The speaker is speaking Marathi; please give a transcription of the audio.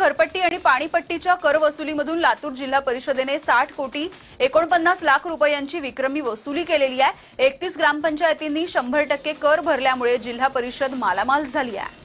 घरपट्टी आणि पाणीपट्टीच्या वसुलीमधून लातूर जिल्हा परिषदेने साठ कोटी एकोणपन्नास लाख रुपयांची विक्रमी वसुली केलेली आहे एकतीस ग्रामपंचायतींनी शंभर टक्के कर भरल्यामुळे जिल्हा परिषद मालामाल झाली आहे